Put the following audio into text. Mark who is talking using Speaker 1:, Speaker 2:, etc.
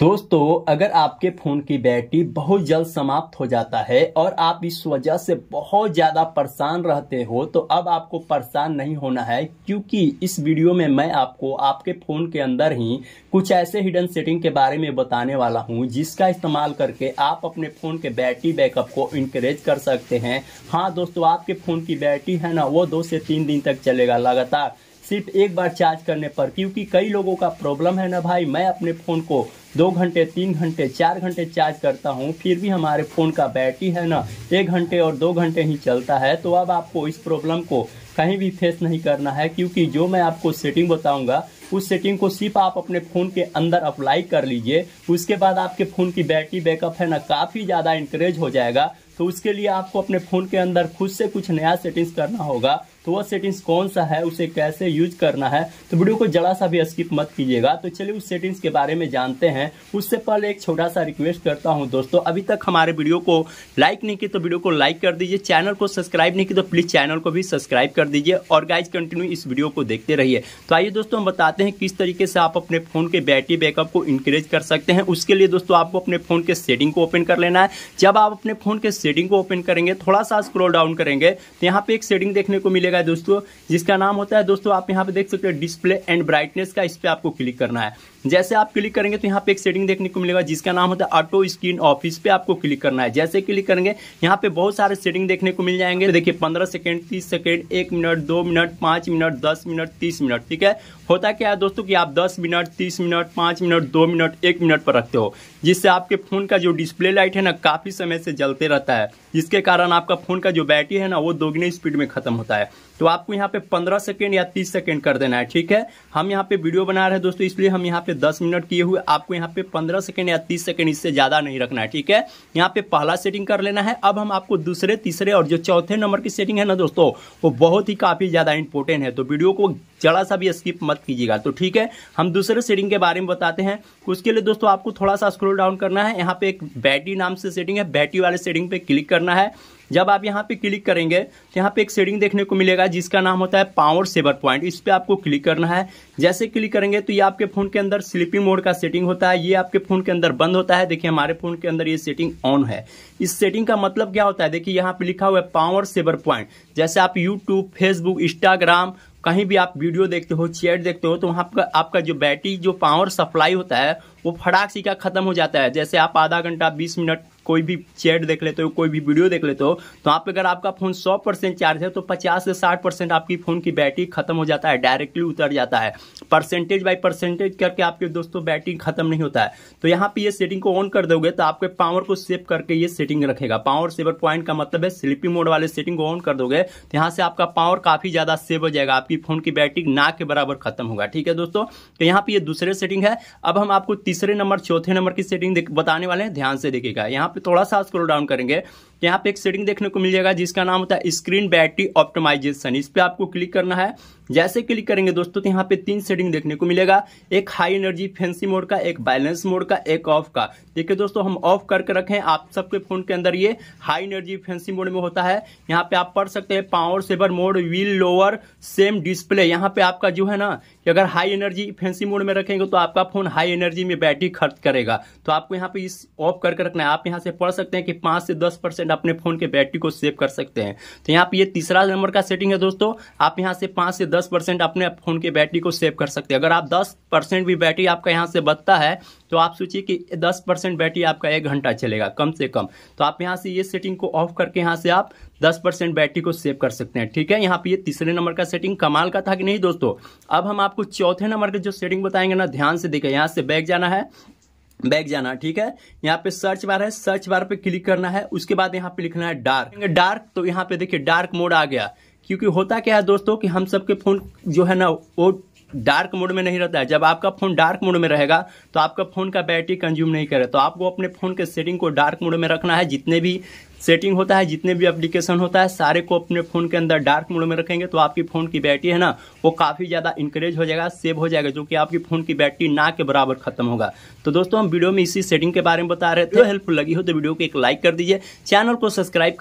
Speaker 1: दोस्तों अगर आपके फोन की बैटरी बहुत जल्द समाप्त हो जाता है और आप इस वजह से बहुत ज़्यादा परेशान रहते हो तो अब आपको परेशान नहीं होना है क्योंकि इस वीडियो में मैं आपको आपके फ़ोन के अंदर ही कुछ ऐसे हिडन सेटिंग के बारे में बताने वाला हूं जिसका इस्तेमाल करके आप अपने फ़ोन के बैटरी बैकअप को इंकरेज कर सकते हैं हाँ दोस्तों आपके फ़ोन की बैटरी है ना वो दो से तीन दिन तक चलेगा लगातार सिर्फ एक बार चार्ज करने पर क्योंकि कई लोगों का प्रॉब्लम है ना भाई मैं अपने फ़ोन को दो घंटे तीन घंटे चार घंटे चार्ज करता हूँ फिर भी हमारे फ़ोन का बैटरी है ना एक घंटे और दो घंटे ही चलता है तो अब आपको इस प्रॉब्लम को कहीं भी फेस नहीं करना है क्योंकि जो मैं आपको सेटिंग बताऊंगा उस सेटिंग को सिर्फ आप अपने फ़ोन के अंदर अप्लाई कर लीजिए उसके बाद आपके फ़ोन की बैटरी बैकअप है ना काफ़ी ज़्यादा इंक्रेज हो जाएगा तो उसके लिए आपको अपने फ़ोन के अंदर खुद से कुछ नया सेटिंग्स करना होगा तो वह सेटिंग्स कौन सा है उसे कैसे यूज करना है तो वीडियो को जरा सा भी स्किप मत कीजिएगा तो चलिए उस सेटिंग्स के बारे में जानते हैं उससे पहले एक छोटा सा रिक्वेस्ट करता हूँ दोस्तों अभी तक हमारे वीडियो को लाइक नहीं की तो वीडियो को लाइक कर दीजिए चैनल को सब्सक्राइब नहीं की तो प्लीज़ चैनल को भी सब्सक्राइब कर दीजिए और गाइज कंटिन्यू इस वीडियो को देखते रहिए तो आइए दोस्तों हम बताते हैं किस तरीके से आप अपने फ़ोन के बैटरी बैकअप को इंक्रीज कर सकते हैं उसके लिए दोस्तों आपको अपने फ़ोन के सेटिंग को ओपन कर लेना है जब आप अपने फ़ोन के सेटिंग को ओपन करेंगे थोड़ा सा स्क्रोल डाउन करेंगे तो यहाँ पे एक सेटिंग देखने को मिलेगा है दोस्तों जिसका नाम होता है दोस्तों आप यहाँ पे देख सकते हो डिस्प्ले एंड ब्राइटनेस का इस पर आपको क्लिक करना है जैसे आप क्लिक करेंगे तो यहाँ पे एक सेटिंग देखने को मिलेगा जिसका नाम होता है ऑटो स्क्रीन ऑफ इस पर आपको क्लिक करना है जैसे क्लिक करेंगे यहाँ पे बहुत सारे सेटिंग देखने को मिल जाएंगे तो देखिए पंद्रह सेकेंड तीस सेकेंड एक मिनट दो मिनट पाँच मिनट दस मिनट तीस मिनट ठीक है होता क्या है दोस्तों कि आप दस मिनट तीस मिनट पाँच मिनट दो मिनट एक मिनट पर रखते हो जिससे आपके फ़ोन का जो डिस्प्ले लाइट है ना काफ़ी समय से जलते रहता है जिसके कारण आपका फ़ोन का जो बैटरी है ना वो दोगुने स्पीड में ख़त्म होता है तो आपको यहाँ पे पंद्रह सेकेंड या तीस सेकेंड कर देना है ठीक है हम यहाँ पे वीडियो बना रहे हैं दोस्तों इसलिए हम यहाँ पे दस मिनट किए हुए आपको यहाँ पे पंद्रह सेकेंड या तीस सेकेंड इससे ज़्यादा नहीं रखना है ठीक है यहाँ पे पहला सेटिंग कर लेना है अब हम आपको दूसरे तीसरे और जो चौथे नंबर की सेटिंग है ना दोस्तों वो बहुत ही काफ़ी ज़्यादा इंपॉर्टेंट है तो वीडियो को जरा सा भी स्किप मत कीजिएगा तो ठीक है हम दूसरे सेटिंग के बारे में बताते हैं उसके लिए दोस्तों आपको थोड़ा सा स्क्रोल डाउन करना है यहाँ पे एक बैटरी नाम से सेटिंग है बैटरी वाले सेटिंग पे क्लिक करना है जब आप यहाँ पे क्लिक करेंगे तो यहाँ पे एक सेटिंग देखने को मिलेगा जिसका नाम होता है पावर सेवर पॉइंट इस पर आपको क्लिक करना है जैसे क्लिक करेंगे तो ये आपके फोन के अंदर स्लीपिंग मोड का सेटिंग होता है ये आपके फोन के अंदर बंद होता है देखिए हमारे फोन के अंदर ये सेटिंग ऑन है इस सेटिंग का मतलब क्या होता है देखिए यहाँ पे लिखा हुआ है पावर सेवर पॉइंट जैसे आप यूट्यूब फेसबुक इंस्टाग्राम कहीं भी आप वीडियो देखते हो चैट देखते हो तो वहाँ आपका आपका जो बैटरी जो पावर सप्लाई होता है वो फटाक सी का खत्म हो जाता है जैसे आप आधा घंटा बीस मिनट कोई भी चैट देख लेते हो कोई भी वीडियो देख लेते हो तो आप अगर आपका फ़ोन सौ परसेंट चार्ज है तो पचास से साठ परसेंट आपकी फ़ोन की बैटरी खत्म हो जाता है डायरेक्टली उतर जाता है परसेंटेज बाई परसेंटेज करके आपके दोस्तों बैटरी खत्म नहीं होता है तो यहाँ पे ये सेटिंग को ऑन कर दोगे तो आपके पावर को सेव करके ये सेटिंग रखेगा पावर सेवर पॉइंट का मतलब है स्लीपिंग मोड वाले सेटिंग को ऑन कर दोगे तो यहाँ से आपका पावर काफ़ी ज़्यादा सेव हो जाएगा आपकी फ़ोन की बैटरी ना के बराबर खत्म होगा ठीक है दोस्तों तो यहाँ पे ये दूसरे सेटिंग है अब हम आपको तीसरे नंबर चौथे नंबर की सेटिंग बताने वाले हैं ध्यान से देखिएगा यहाँ पे थोड़ा सा स्क्रोल डाउन करेंगे यहाँ पे एक सेटिंग देखने को मिल जाएगा जिसका नाम होता है स्क्रीन बैटरी ऑप्टिमाइजेशन इस पर आपको क्लिक करना है जैसे क्लिक करेंगे दोस्तों तो यहाँ पे तीन सेटिंग देखने को मिलेगा एक हाई एनर्जी फैंसी मोड का एक बैलेंस मोड का एक ऑफ का देखिए दोस्तों हम ऑफ करके रखें आप सबके फोन के अंदर ये हाई एनर्जी फैंसी मोड में होता है यहाँ पे आप पढ़ सकते हैं power saver mode will lower same display यहाँ पे आपका जो है ना कि अगर हाई एनर्जी फैंसी मोड में रखेंगे तो आपका फोन हाई एनर्जी में बैटरी खर्च करेगा तो आपको यहाँ पे इस ऑफ करके रखना है आप यहाँ से पढ़ सकते हैं कि पांच से दस परसेंट परसेंट अपने फ़ोन के बैटरी को सेव कर सकते हैं तो यहाँ पे ये तीसरा नंबर का सेटिंग है दोस्तों आप यहाँ से पाँच से दस परसेंट अपने फ़ोन के बैटरी को सेव कर सकते हैं अगर आप दस परसेंट भी बैटरी आपका यहाँ से बचता है तो आप सोचिए कि दस परसेंट बैटरी आपका एक घंटा चलेगा कम से कम तो आप यहाँ से ये सेटिंग को ऑफ करके यहाँ से आप दस परसेंट बैटरी को सेव कर सकते हैं ठीक है यहाँ पे ये तीसरे नंबर का सेटिंग कमाल का था कि नहीं दोस्तों अब हम आपको चौथे नंबर के जो सेटिंग बताएंगे ना ध्यान से देखें यहाँ से बैग जाना है बैग जाना ठीक है यहाँ पे सर्च बार है सर्च बार पे क्लिक करना है उसके बाद यहाँ पे लिखना है डार्क डार्क तो यहाँ पे देखिए डार्क मोड आ गया क्योंकि होता क्या है दोस्तों कि हम सबके फोन जो है ना वो डार्क मोड में नहीं रहता है जब आपका फ़ोन डार्क मोड में रहेगा तो आपका फ़ोन का बैटरी कंज्यूम नहीं करे तो आपको अपने फ़ोन के सेटिंग को डार्क मोड में रखना है जितने भी सेटिंग होता है जितने भी एप्लीकेशन होता है सारे को अपने फ़ोन के अंदर डार्क मोड में रखेंगे तो आपकी फ़ोन की बैटरी है ना वो काफ़ी ज़्यादा इंकरेज हो जाएगा सेव हो जाएगा जो कि आपकी फ़ोन की बैटरी ना के बराबर खत्म होगा तो दोस्तों हम वीडियो में इसी सेटिंग के बारे में बता रहे थे हेल्पफुल तो लगी हो तो वीडियो को एक लाइक कर दीजिए चैनल को सब्सक्राइब कर